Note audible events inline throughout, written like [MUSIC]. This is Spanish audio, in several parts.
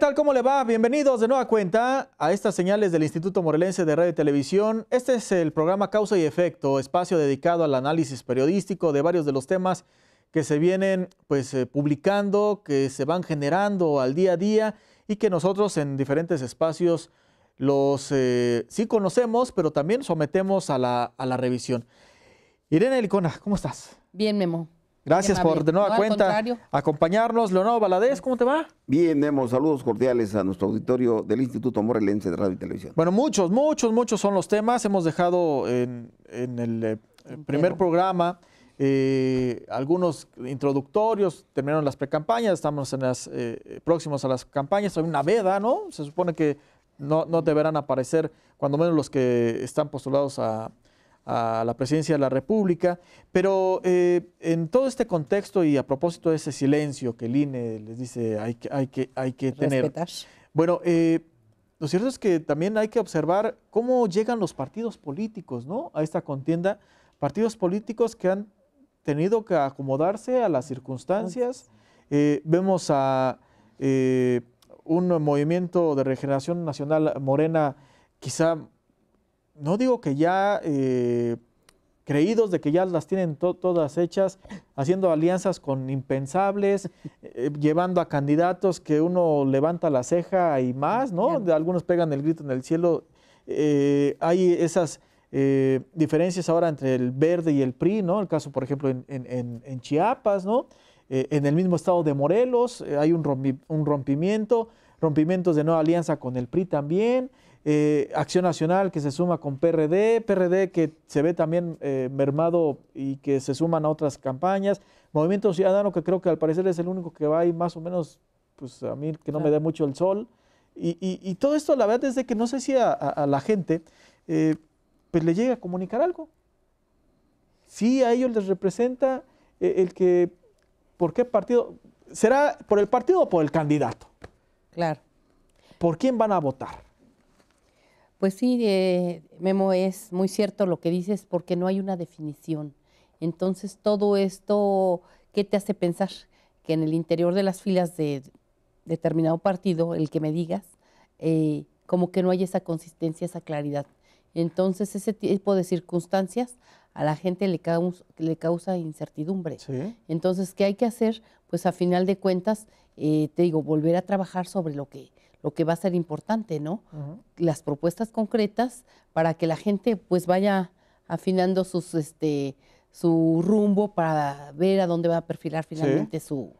tal? ¿Cómo le va? Bienvenidos de nueva cuenta a estas señales del Instituto Morelense de Radio y Televisión. Este es el programa Causa y Efecto, espacio dedicado al análisis periodístico de varios de los temas que se vienen pues, eh, publicando, que se van generando al día a día y que nosotros en diferentes espacios los eh, sí conocemos, pero también sometemos a la, a la revisión. Irene Elicona, ¿cómo estás? Bien, Memo. Gracias por de nueva cuenta acompañarnos. Leonardo Valadez, ¿cómo te va? Bien, demos, saludos cordiales a nuestro auditorio del Instituto Morelense de Radio y Televisión. Bueno, muchos, muchos, muchos son los temas. Hemos dejado en, el eh, primer programa eh, algunos introductorios, terminaron las precampañas, estamos en las eh, próximos a las campañas. Hay una veda, ¿no? Se supone que no deberán aparecer, cuando menos los que están postulados a, a la presidencia de la República, pero eh, en todo este contexto y a propósito de ese silencio que el INE les dice hay que, hay hay que tener, bueno, eh, lo cierto es que también hay que observar cómo llegan los partidos políticos ¿no? a esta contienda, partidos políticos que han tenido que acomodarse a las circunstancias. Eh, vemos a un movimiento de regeneración nacional morena quizá no digo que ya eh, creídos de que ya las tienen todas hechas, haciendo alianzas con impensables, eh, llevando a candidatos que uno levanta la ceja y más, ¿no? Algunos pegan el grito en el cielo. Eh, hay esas diferencias ahora entre el verde y el PRI, ¿no? El caso, por ejemplo, en, Chiapas, ¿no? en el mismo estado de Morelos hay un, un rompimiento, rompimientos de nueva alianza con el PRI también. Eh, Acción Nacional que se suma con PRD, PRD que se ve también eh, mermado y que se suman a otras campañas, Movimiento Ciudadano que creo que al parecer es el único que va ahí más o menos, pues a mí que no me da mucho el sol. Y, todo esto la verdad es que no sé si a, la gente eh, pues le llega a comunicar algo. si a ellos les representa el que, ¿por qué partido? ¿Será por el partido o por el candidato? Claro. ¿Por quién van a votar? Pues sí, eh, Memo, es muy cierto lo que dices porque no hay una definición. Entonces, todo esto, ¿qué te hace pensar? Que en el interior de las filas de determinado partido, el que me digas, eh, como que no hay esa consistencia, esa claridad. Entonces, ese tipo de circunstancias a la gente le, causa, incertidumbre. Entonces, ¿qué hay que hacer? Pues a final de cuentas, eh, te digo, volver a trabajar sobre lo que lo que va a ser importante, ¿no? Las propuestas concretas para que la gente pues vaya afinando sus, este, su rumbo para ver a dónde va a perfilar finalmente su,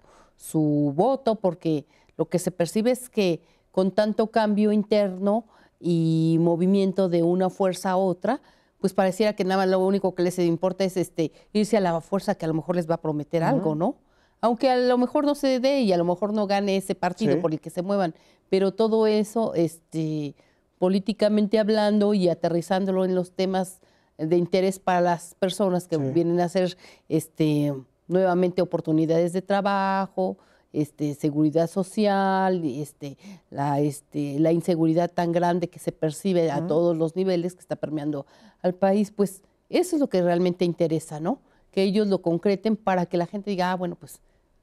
voto, porque lo que se percibe es que con tanto cambio interno y movimiento de una fuerza a otra, pues pareciera que nada más lo único que les importa es este irse a la fuerza que a lo mejor les va a prometer algo, ¿no? Aunque a lo mejor no se dé y a lo mejor no gane ese partido por el que se muevan, pero todo eso, este, políticamente hablando y aterrizándolo en los temas de interés para las personas que vienen a hacer este, nuevamente oportunidades de trabajo, este, seguridad social, este, la, este, la inseguridad tan grande que se percibe a todos los niveles que está permeando al país, pues eso es lo que realmente interesa, ¿no? Que ellos lo concreten para que la gente diga, ah, bueno, pues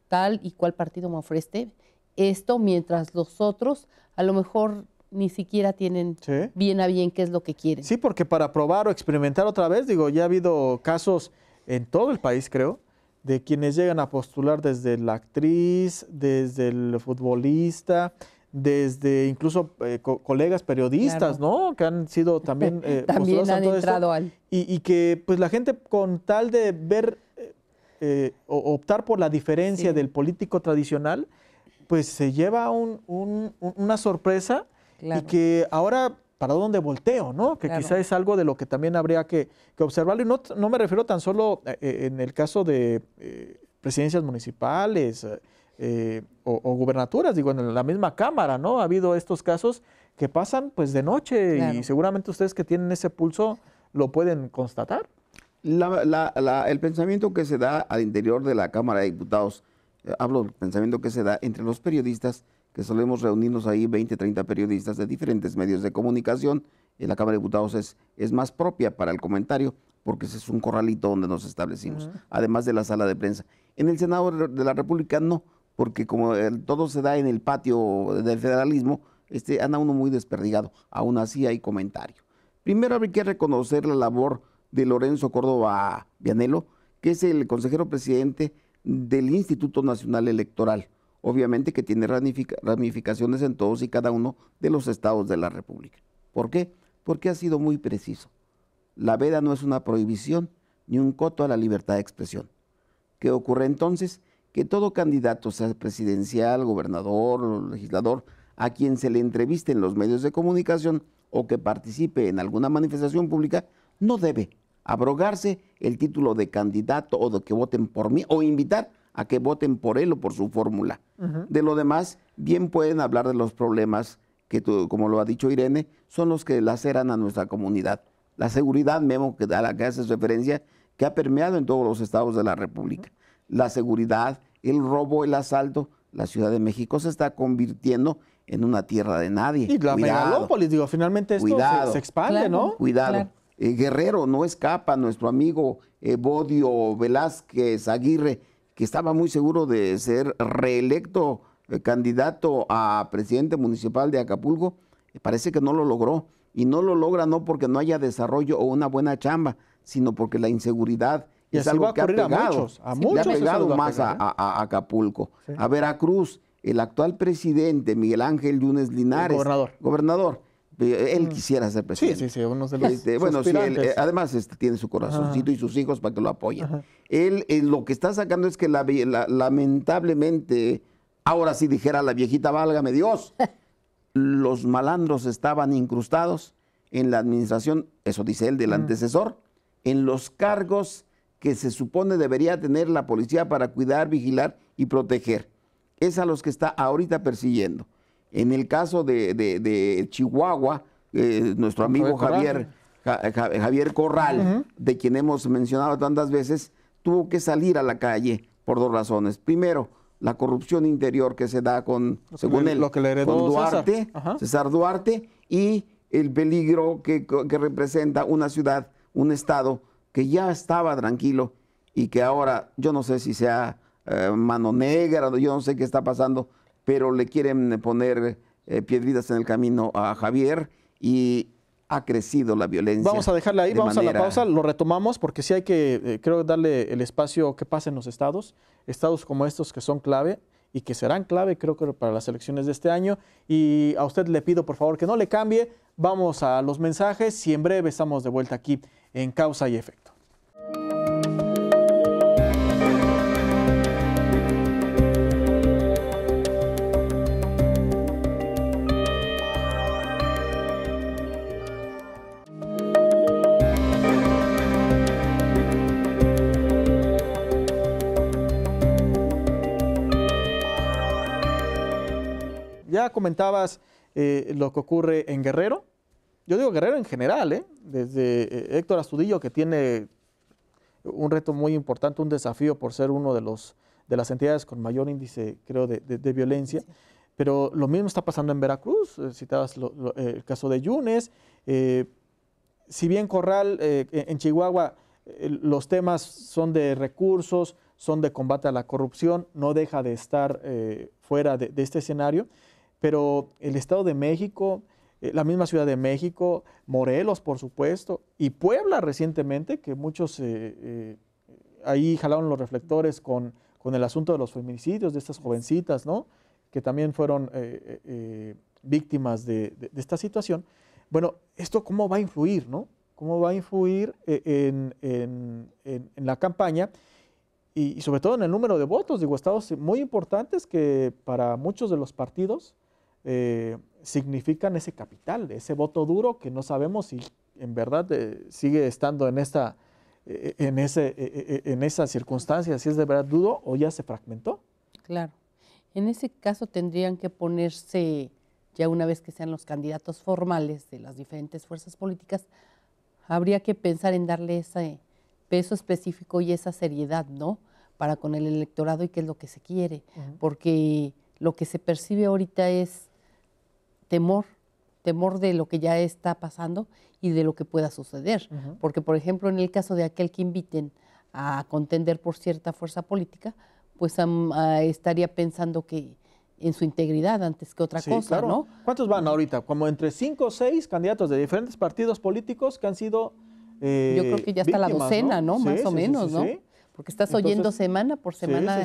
tal y cual partido me ofrece esto mientras los otros a lo mejor ni siquiera tienen bien a bien qué es lo que quieren. Sí, porque para probar o experimentar otra vez, digo, ya ha habido casos en todo el país, creo, de quienes llegan a postular desde la actriz, desde el futbolista, desde incluso eh, colegas periodistas, ¿no? Que han sido [LAUGHS] también... Eh, también han entrado al... Y, que pues la gente con tal de ver eh, eh, o optar por la diferencia del político tradicional, pues se lleva una sorpresa y que ahora para dónde volteo, ¿no? Que quizá es algo de lo que también habría que, observarlo. Y no, me refiero tan solo eh, eh, en el caso de eh, presidencias municipales o, gubernaturas, digo, en la misma Cámara, ¿no? Ha habido estos casos que pasan pues de noche y seguramente ustedes que tienen ese pulso lo pueden constatar. el pensamiento que se da al interior de la Cámara de Diputados eh, hablo del pensamiento que se da entre los periodistas, que solemos reunirnos ahí 20, 30 periodistas de diferentes medios de comunicación. En la Cámara de Diputados es, es más propia para el comentario, porque ese es un corralito donde nos establecimos, además de la sala de prensa. En el Senado de la República no, porque como todo se da en el patio del federalismo, este, anda uno muy desperdigado. Aún así hay comentario. Primero habría que reconocer la labor de Lorenzo Córdoba Vianelo, que es el consejero presidente del Instituto Nacional Electoral, obviamente que tiene ramificaciones en todos y cada uno de los estados de la República. ¿Por qué? Porque ha sido muy preciso. La veda no es una prohibición ni un coto a la libertad de expresión. ¿Qué ocurre entonces? Que todo candidato, sea presidencial, gobernador, legislador, a quien se le entreviste en los medios de comunicación o que participe en alguna manifestación pública, no debe abrogarse el título de candidato o de que voten por mí o invitar a que voten por él o por su fórmula. De lo demás, bien pueden hablar de los problemas que, como lo ha dicho Irene, son los que laceran a nuestra comunidad. La seguridad, Memo, que a la que haces referencia, que ha permeado en todos los estados de la República. La seguridad, el robo, el asalto, la Ciudad de México se está convirtiendo en una tierra de nadie. Y la cuidado, finalmente esto se, expande, ¿no? Cuidado. Eh, Guerrero, no escapa, nuestro amigo eh, Bodio Velázquez Aguirre, que estaba muy seguro de ser reelecto eh, candidato a presidente municipal de Acapulco, parece que no lo logró. Y no lo logra no porque no haya desarrollo o una buena chamba, sino porque la inseguridad es algo que ha pegado, a muchos, a ha más a, Acapulco. A Veracruz, el actual presidente Miguel Ángel Yunes Linares, gobernador. gobernador, él mm. quisiera ser presidente. Sí, sí, sí, uno este, Bueno, sí, eh, además este, tiene su corazoncito y sus hijos para que lo apoyen. Él eh, lo que está sacando es que la, lamentablemente, ahora sí dijera la viejita, válgame Dios, [LAUGHS] los malandros estaban incrustados en la administración, eso dice él, del mm. antecesor, en los cargos que se supone debería tener la policía para cuidar, vigilar y proteger. Es a los que está ahorita persiguiendo. En el caso de, Chihuahua, eh, nuestro amigo Javier Corral, Javier Corral de quien hemos mencionado tantas veces, tuvo que salir a la calle por dos razones. Primero, la corrupción interior que se da con, según él, Duarte, César. Duarte, y el peligro que, representa una ciudad, un estado que ya estaba tranquilo y que ahora yo no sé si sea eh, mano negra, yo no sé qué está pasando, pero le quieren poner eh, piedridas en el camino a Javier y ha crecido la violencia. Vamos a dejarla ahí, vamos a la pausa, lo retomamos porque sí hay que, eh, creo, darle el espacio que pasen en los estados, estados como estos que son clave y que serán clave, creo que para las elecciones de este año. Y a usted le pido, por favor, que no le cambie. Vamos a los mensajes y en breve estamos de vuelta aquí en Causa y Efecto. Ya comentabas eh, lo que ocurre en Guerrero. Yo digo Guerrero en general, ¿eh? desde eh, Héctor Astudillo, que tiene un reto muy importante, un desafío por ser uno de, las entidades con mayor índice, creo, de, violencia. Pero lo mismo está pasando en Veracruz, citabas el caso de Yunes. si bien Corral, e, en Chihuahua, los temas son de recursos, son de combate a la corrupción, no deja de estar fuera de, este escenario pero el Estado de México, eh, la misma Ciudad de México, Morelos, por supuesto, y Puebla recientemente, que muchos eh, eh, ahí jalaron los reflectores con, el asunto de los feminicidios de estas jovencitas, ¿no? Que también fueron víctimas de, esta situación. Bueno, ¿esto cómo va a influir, no? ¿Cómo va a influir en, en, la campaña? Y, y sobre todo en el número de votos, digo, estados muy importantes que para muchos de los partidos eh, significan ese capital, ese voto duro que no sabemos si en verdad eh, sigue estando en esta eh, en, ese, eh, en esa circunstancia, si es de verdad duro o ya se fragmentó. Claro. En ese caso tendrían que ponerse, ya una vez que sean los candidatos formales de las diferentes fuerzas políticas, habría que pensar en darle ese peso específico y esa seriedad, ¿no? Para con el electorado y qué es lo que se quiere. Porque lo que se percibe ahorita es temor, temor de lo que ya está pasando y de lo que pueda suceder. Porque, por ejemplo, en el caso de aquel que inviten a contender por cierta fuerza política, pues ah, estaría pensando que en su integridad antes que otra cosa, ¿no? ¿Cuántos van ahorita? Como entre cinco o seis candidatos de diferentes partidos políticos que han sido... Yo creo que ya está la eh, docena, ¿no? Más o menos, ¿no? porque estás oyendo semana por semana,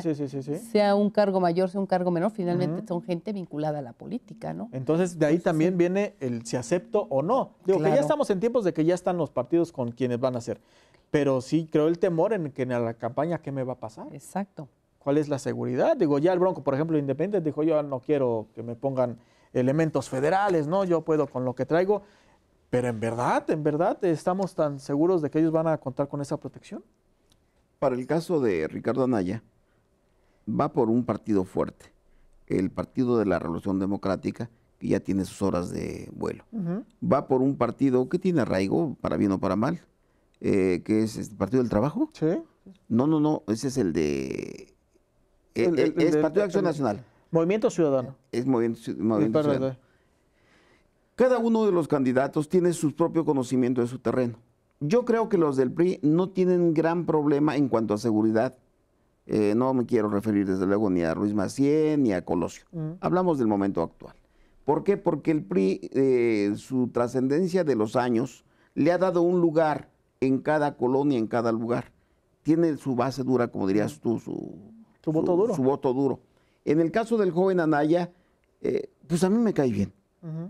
sea un cargo mayor, sea un cargo menor, finalmente son gente vinculada a la política, ¿no? Entonces, de ahí también viene el si acepto o no. Digo que ya estamos en tiempos de que ya están los partidos con quienes van a ser, pero sí creo el temor en que en la campaña, ¿qué me va a pasar? Exacto. ¿Cuál es la seguridad? Digo, ya el Bronco, por ejemplo, Independiente dijo, yo no quiero que me pongan elementos federales, ¿no? Yo puedo con lo que traigo. Pero en verdad, en verdad, ¿estamos tan seguros de que ellos van a contar con esa protección? para el caso de Ricardo Anaya, va por un partido fuerte, el Partido de la Revolución Democrática, que ya tiene sus horas de vuelo. Va por un partido que tiene arraigo, para bien o para mal, eh, que es el este Partido del Trabajo. Sí. No, no, no, ese es el de... Eh, eh, es Partido de Acción Nacional. Movimiento Ciudadano. Es movimiento Ciudadano. Cada uno de los candidatos tiene su propio conocimiento de su terreno. Yo creo que los del PRI no tienen gran problema en cuanto a seguridad. Eh, no me quiero referir desde luego ni a Ruiz Macié ni a Colosio. Mm. Hablamos del momento actual. ¿Por qué? Porque el PRI, eh, su trascendencia de los años, le ha dado un lugar en cada colonia, en cada lugar. Tiene su base dura, como dirías mm. tú, su, voto, duro? su voto duro. En el caso del joven Anaya, eh, pues a mí me cae bien.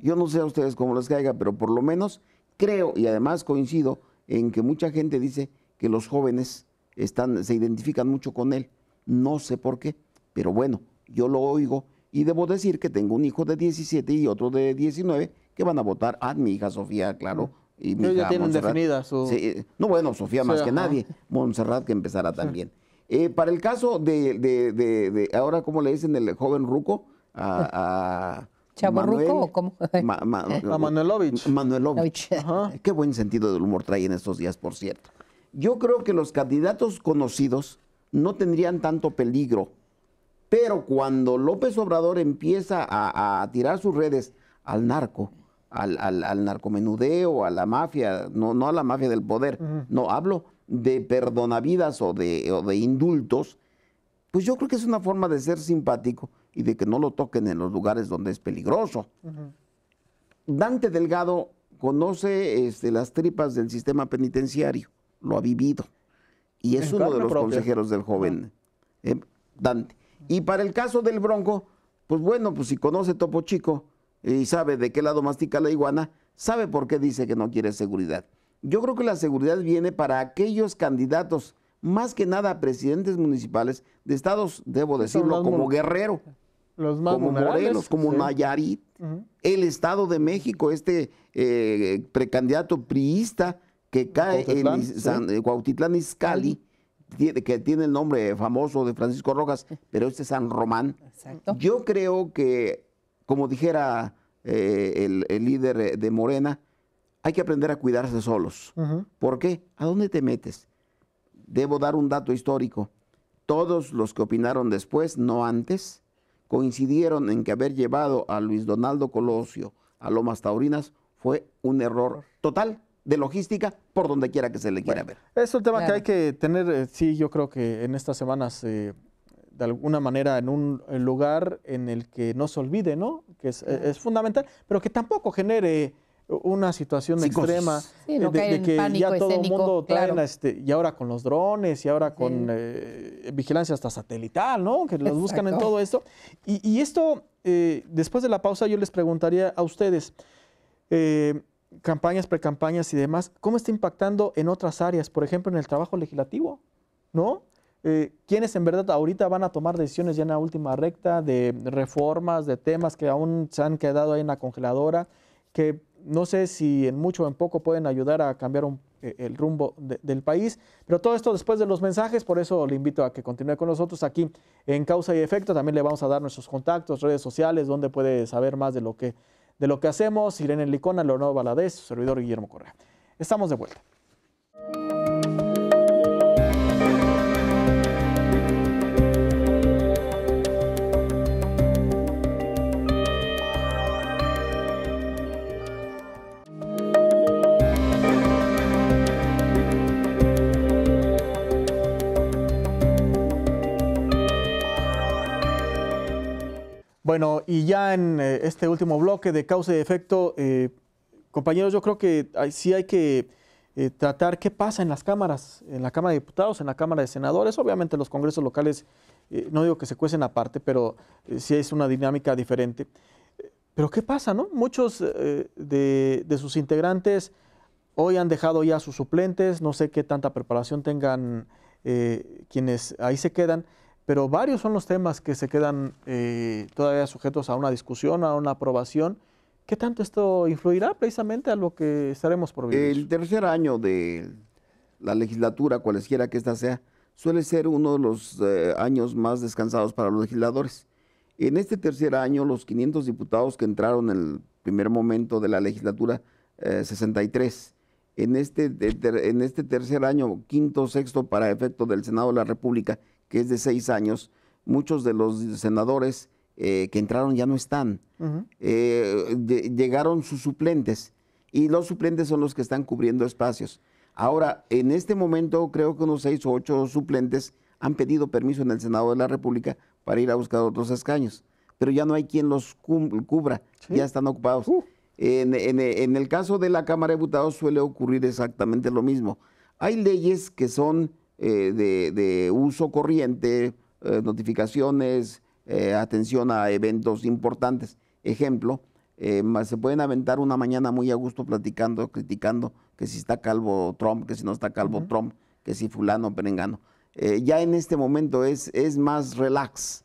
Yo no sé a ustedes cómo les caiga, pero por lo menos creo y además coincido en que mucha gente dice que los jóvenes están, se identifican mucho con él. No sé por qué, pero bueno, yo lo oigo y debo decir que tengo un hijo de 17 y otro de 19 que van a votar a ah, mi hija Sofía, claro. Y mi tienen eh, no, bueno, Sofía más que nadie, Monserrat que empezará también. Eh, para el caso de, de, de, de, ahora, ¿cómo le dicen el joven Ruco? A, ¿Chaborruco o cómo? Manuel Manuel [LAUGHS] ah, eh, Manuelovich. Qué buen sentido del humor trae en estos días, por cierto. Yo creo que los candidatos conocidos no tendrían tanto peligro, pero cuando López Obrador empieza a, tirar sus redes al narco, al, narcomenudeo, a la mafia, no, a la mafia del poder, no, hablo de perdonavidas o de, o de indultos, pues yo creo que es una forma de ser simpático y de que no lo toquen en los lugares donde es peligroso. Dante Delgado conoce este, las tripas del sistema penitenciario, lo ha vivido y es uno de los consejeros del joven eh, Dante. Y para el caso del Bronco, pues bueno, pues si conoce Topo Chico eh, y sabe de qué lado mastica la iguana, sabe por qué dice que no quiere seguridad. Yo creo que la seguridad viene para aquellos candidatos, más que nada a presidentes municipales de estados, debo decirlo, como guerrero, como Morelos, como Nayarit, el Estado de México, este eh, precandidato priista que cae en San, eh, Cuautitlán Izcalli, que tiene el nombre famoso de Francisco Rojas, pero este es San Román. Yo creo que, como dijera eh, el, líder de Morena, hay que aprender a cuidarse solos. ¿Por qué? ¿A dónde te metes? Debo dar un dato histórico. Todos los que opinaron después, no antes, coincidieron en que haber llevado a Luis Donaldo Colosio a Lomas Taurinas fue un error total de logística por donde quiera que se le quiera ver. Es un tema que hay que tener, eh, sí, yo creo que en estas semanas, eh, de alguna manera, en un lugar en el que no se olvide, ¿no? Que es fundamental, pero que tampoco genere una situación extrema eh, de, que ya todo el mundo este, y ahora con los drones y ahora con eh, vigilancia hasta satelital, ¿no? Que los buscan en todo esto. Y, esto, eh, después de la pausa, yo les preguntaría a ustedes, campañas, precampañas y demás, ¿cómo está impactando en otras áreas? Por ejemplo, en el trabajo legislativo, ¿no? Eh, quienes en verdad ahorita van a tomar decisiones ya en la última recta de reformas, de temas que aún se han quedado ahí en la congeladora, que no sé si en mucho o en poco pueden ayudar a cambiar eh, el rumbo del país. Pero todo esto después de los mensajes, por eso le invito a que continúe con nosotros aquí en Causa y Efecto. También le vamos a dar nuestros contactos, redes sociales, donde puede saber más de lo que, de lo que hacemos. Irene Licona, Leonardo Valadez, su servidor Guillermo Correa. Estamos de vuelta. Bueno, y ya en eh, este último bloque de causa y efecto, eh, compañeros, yo creo que sí hay que eh, tratar qué pasa en las cámaras, en la Cámara de Diputados, en la Cámara de Senadores. Obviamente los congresos locales, no digo que se cuecen aparte, pero sí es una dinámica diferente. Pero ¿qué pasa, no? Muchos de, sus integrantes hoy han dejado ya sus suplentes, no sé qué tanta preparación tengan quienes ahí se quedan pero varios son los temas que se quedan eh, todavía sujetos a una discusión, a una aprobación. ¿Qué tanto esto influirá precisamente a lo que estaremos por vivir? El tercer año de la legislatura, cualesquiera que ésta sea, suele ser uno de los eh, años más descansados para los legisladores. En este tercer año, los 500 diputados que entraron en el primer momento de la legislatura, 63. Eh, en este, en este tercer año, quinto, sexto, para efecto del Senado de la República, que es de seis años, muchos de los senadores eh, que entraron ya no están. Eh, llegaron sus suplentes y los suplentes son los que están cubriendo espacios. Ahora, en este momento creo que unos seis o ocho suplentes han pedido permiso en el Senado de la República para ir a buscar otros escaños, pero ya no hay quien los cubra, ya están ocupados. Uh. En, en, el caso de la Cámara de Diputados suele ocurrir exactamente lo mismo. Hay leyes que son eh, de, uso corriente, eh, notificaciones, eh, atención a eventos importantes. Ejemplo, se pueden aventar una mañana muy a gusto platicando, criticando que si está calvo Trump, que si no está calvo Trump, que si fulano, perengano. ya en este momento es, es más relax.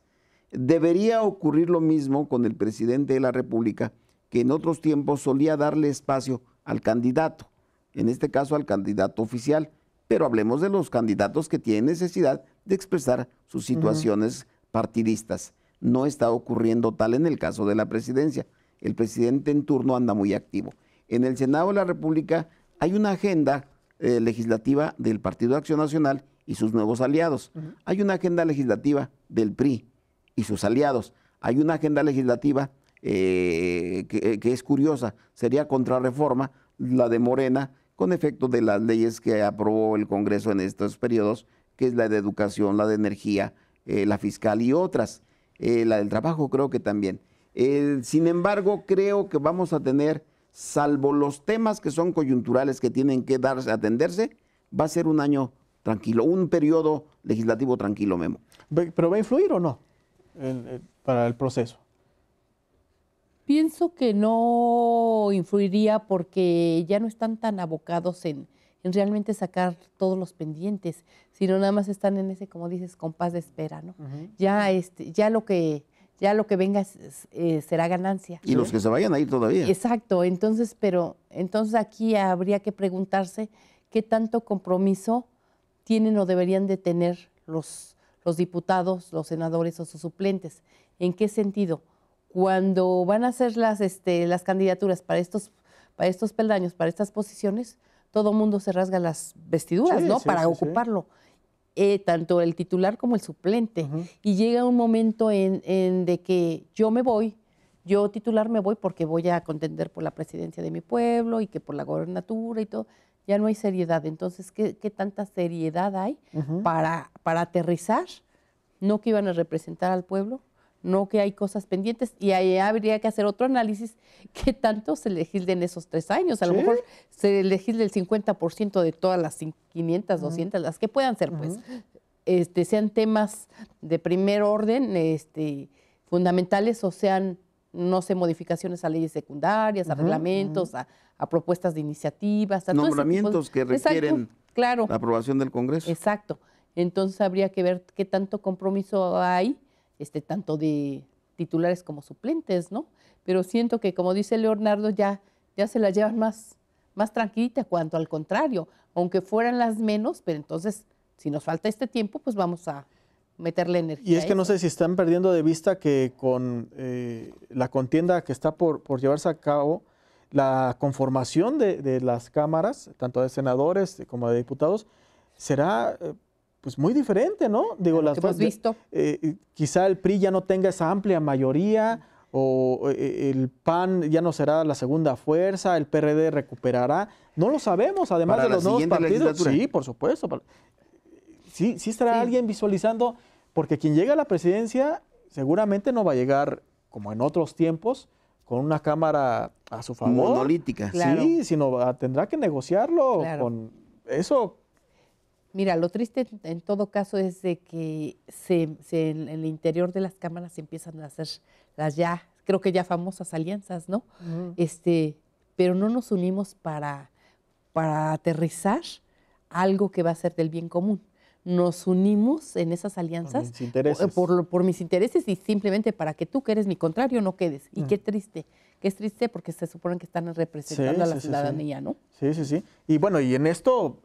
Debería ocurrir lo mismo con el presidente de la República, que en otros tiempos solía darle espacio al candidato, en este caso al candidato oficial pero hablemos de los candidatos que tienen necesidad de expresar sus situaciones partidistas. No está ocurriendo tal en el caso de la presidencia. El presidente en turno anda muy activo. En el Senado de la República hay una agenda eh, legislativa del Partido Acción Nacional y sus nuevos aliados. Hay una agenda legislativa del PRI y sus aliados. Hay una agenda legislativa eh, que, eh, que, es curiosa, sería contrarreforma, la de Morena con efecto de las leyes que aprobó el Congreso en estos periodos, que es la de educación, la de energía, eh, la fiscal y otras, eh, la del trabajo creo que también. Eh, sin embargo, creo que vamos a tener, salvo los temas que son coyunturales que tienen que darse, atenderse, va a ser un año tranquilo, un periodo legislativo tranquilo, Memo. ¿Pero va a influir o no para el proceso? Pienso que no influiría porque ya no están tan abocados en, realmente sacar todos los pendientes, sino nada más están en ese, como dices, compás de espera, ¿no? Ya este, ya lo que ya lo que venga eh, será ganancia. Y los que se vayan a ir todavía. Exacto, entonces, pero entonces aquí habría que preguntarse qué tanto compromiso tienen o deberían de tener los, los diputados, los senadores o sus suplentes. ¿En qué sentido? cuando van a hacer las, este, las candidaturas para estos, para estos peldaños, para estas posiciones, todo mundo se rasga las vestiduras, ¿no? para ocuparlo. Eh, tanto el titular como el suplente. Y llega un momento en, de que yo me voy, yo titular me voy porque voy a contender por la presidencia de mi pueblo y que por la gobernatura y todo. Ya no hay seriedad. Entonces, ¿qué, tanta seriedad hay para, para aterrizar? No que iban a representar al pueblo, no que hay cosas pendientes y ahí habría que hacer otro análisis [LAUGHS] qué tanto se en esos tres años. A lo mejor se legisle el 50% de todas las 500, 200, las que puedan ser, pues. este, sean temas de primer orden, este, fundamentales o sean, no sé, modificaciones a leyes secundarias, a reglamentos, a, propuestas de iniciativas. A este Nombramientos que requieren claro. la aprobación del Congreso. Exacto. Entonces habría que ver qué tanto compromiso hay este, tanto de titulares como suplentes, ¿no? Pero siento que, como dice Leonardo, ya, ya se la llevan más, más tranquilita, cuanto al contrario, aunque fueran las menos, pero entonces, si nos falta este tiempo, pues vamos a meterle energía. Y es que no sé si están perdiendo de vista que con eh, la contienda que está por, por llevarse a cabo, la conformación de, de, las cámaras, tanto de senadores como de diputados, será eh, pues muy diferente, ¿no? Digo, las visto. Eh, quizá el PRI ya no tenga esa amplia mayoría o eh, eh, el PAN ya no será la segunda fuerza, el PRD recuperará, no lo sabemos, además de los nuevos partidos. Sí, por supuesto. Sí, sí estará alguien visualizando, porque quien llega a la presidencia seguramente no va a llegar como en otros tiempos con una cámara a su favor. Monolítica. Sí, sino tendrá que negociarlo con eso Mira, lo triste en todo caso es de que se, en el interior de las cámaras empiezan a hacer las ya, creo que ya famosas alianzas, ¿no? este, pero no nos unimos para, para aterrizar algo que va a ser del bien común. Nos unimos en esas alianzas por mis, intereses, y simplemente para que tú, que eres mi contrario, no quedes. Y mm. qué triste que es triste porque se supone que están representando a la ciudadanía, ¿no? Sí, sí, sí. Y bueno, y en esto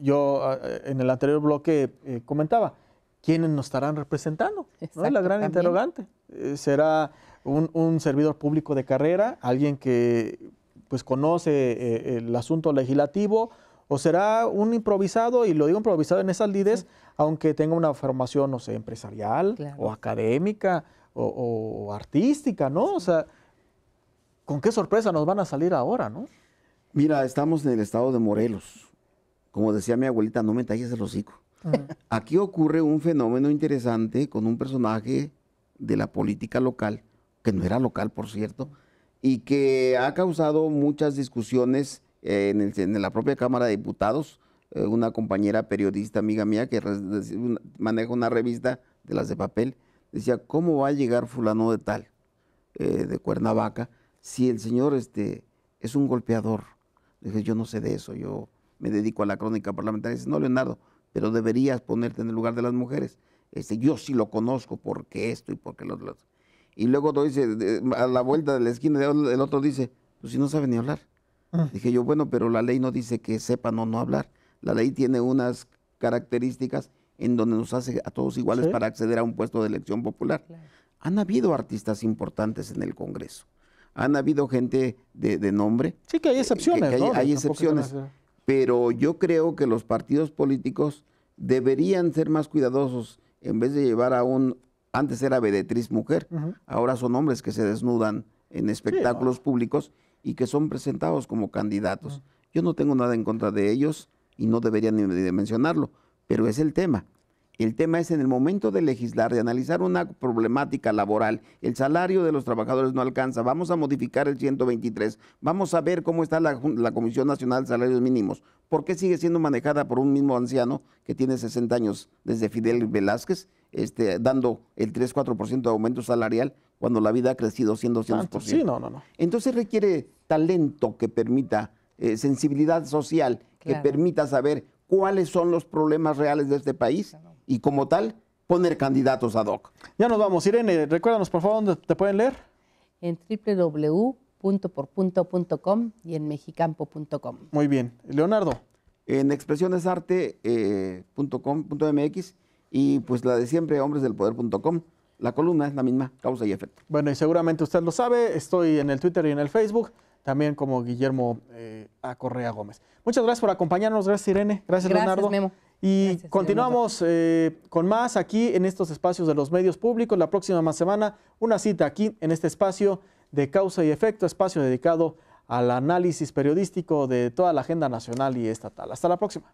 yo ah, eh, en el anterior bloque eh, comentaba, ¿quiénes nos estarán representando? Es la gran interrogante. Eh, ¿Será un, servidor público de carrera, alguien que pues conoce el asunto legislativo, o será un improvisado, y lo digo improvisado en esas lides, aunque tenga una formación, no sé, empresarial o académica o, o, artística, ¿no? O sea, ¿con qué sorpresa nos van a salir ahora, no? Mira, estamos en el estado de Morelos. Como decía mi abuelita, no me talles el hocico. Ah. Aquí ocurre un fenómeno interesante con un personaje de la política local, que no era local, por cierto, y que ha causado muchas discusiones en, la propia Cámara de Diputados. Eh, una compañera periodista, amiga mía, que maneja una revista de las de papel, decía, ¿cómo va a llegar fulano de tal, eh, de Cuernavaca, si el señor este, es un golpeador? Dije, yo no sé de eso, yo me dedico a la crónica parlamentaria. Dice, no, Leonardo, pero deberías ponerte en el lugar de las mujeres. Este, yo sí lo conozco porque esto y porque lo otro. Y luego otro dice, a la vuelta de la esquina, el otro dice, pues si no sabe ni hablar. Ah. Dije yo, bueno, pero la ley no dice que sepa no no hablar. La ley tiene unas características en donde nos hace a todos iguales para acceder a un puesto de elección popular. Han habido artistas importantes en el Congreso. Han habido gente de, nombre. Sí, que hay excepciones. ¿no? hay excepciones pero yo creo que los partidos políticos deberían ser más cuidadosos en vez de llevar a un, antes era vedetriz mujer, ahora son hombres que se desnudan en espectáculos públicos y que son presentados como candidatos. Yo no tengo nada en contra de ellos y no debería ni mencionarlo, pero es el tema. El tema es en el momento de legislar, de analizar una problemática laboral, el salario de los trabajadores no alcanza, vamos a modificar el 123, vamos a ver cómo está la, Comisión Nacional de Salarios Mínimos, por qué sigue siendo manejada por un mismo anciano que tiene 60 años desde Fidel Velázquez, este, dando el 3-4% de aumento salarial cuando la vida ha crecido 100-200%. Sí, no, no, no. Entonces requiere talento que permita, eh, sensibilidad social, que permita saber cuáles son los problemas reales de este país y como tal poner candidatos ad hoc. Ya nos vamos, Irene, recuérdanos por favor dónde te pueden leer. En www.porpunto.com y en mexicampo.com. Muy bien, Leonardo. En expresionesarte.com.mx eh, y pues la de siempre, hombresdelpoder.com. La columna es la misma, causa y efecto. Bueno, y seguramente usted lo sabe, estoy en el Twitter y en el Facebook también como Guillermo acorrea eh, A. Correa Gómez. Muchas gracias por acompañarnos, gracias Irene, gracias, gracias Leonardo. Memo. Y continuamos eh, con más aquí en estos espacios de los medios públicos. La próxima semana, una cita aquí en este espacio de causa y efecto, espacio dedicado al análisis periodístico de toda la agenda nacional y estatal. Hasta la próxima.